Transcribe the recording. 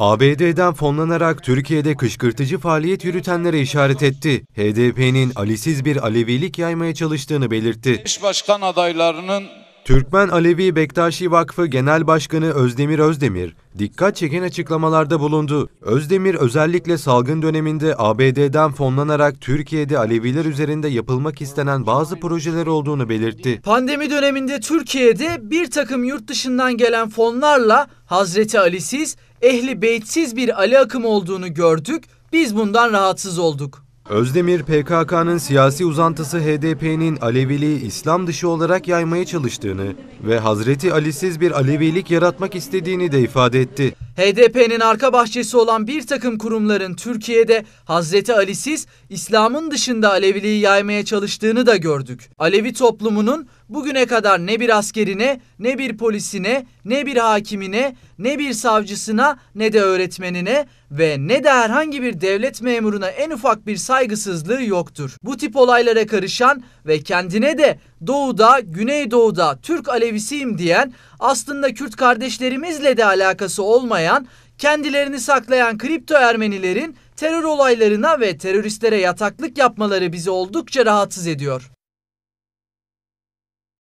ABD'den fonlanarak Türkiye'de kışkırtıcı faaliyet yürütenlere işaret etti. HDP'nin alisiz bir Alevilik yaymaya çalıştığını belirtti. İş başkan adaylarının Türkmen Alevi Bektaşi Vakfı Genel Başkanı Özdemir Özdemir, dikkat çeken açıklamalarda bulundu. Özdemir özellikle salgın döneminde ABD'den fonlanarak Türkiye'de Aleviler üzerinde yapılmak istenen bazı projeler olduğunu belirtti. Pandemi döneminde Türkiye'de bir takım yurt dışından gelen fonlarla Hazreti Ali'siz, Ehli Beytsiz bir Ali akımı olduğunu gördük, biz bundan rahatsız olduk. Özdemir, PKK'nın siyasi uzantısı HDP'nin Aleviliği İslam dışı olarak yaymaya çalıştığını ve Hazreti Ali'siz bir Alevilik yaratmak istediğini de ifade etti. HDP'nin arka bahçesi olan bir takım kurumların Türkiye'de Hazreti Ali'siz İslam'ın dışında Aleviliği yaymaya çalıştığını da gördük. Alevi toplumunun bugüne kadar ne bir askerine, ne bir polisine, ne bir hakimine, ne bir savcısına, ne de öğretmenine ve ne de herhangi bir devlet memuruna en ufak bir saygısızlığı yoktur. Bu tip olaylara karışan ve kendine de doğuda, güneydoğuda Türk Alevisiyim diyen aslında Kürt kardeşlerimizle de alakası olmayan olmayan, kendilerini saklayan kripto Ermenilerin terör olaylarına ve teröristlere yataklık yapmaları bizi oldukça rahatsız ediyor.